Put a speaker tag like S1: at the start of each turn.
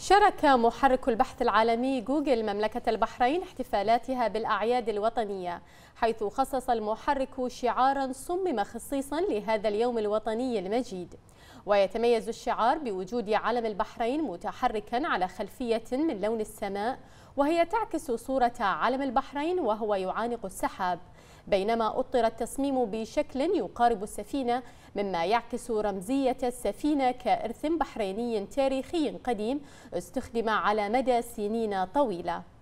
S1: شارك محرك البحث العالمي جوجل مملكة البحرين احتفالاتها بالأعياد الوطنية حيث خصص المحرك شعارا صمم خصيصا لهذا اليوم الوطني المجيد ويتميز الشعار بوجود علم البحرين متحركا على خلفية من لون السماء وهي تعكس صورة علم البحرين وهو يعانق السحاب بينما أطر التصميم بشكل يقارب السفينة مما يعكس رمزية السفينة كإرث بحريني تاريخي قديم استخدم على مدى سنين طويلة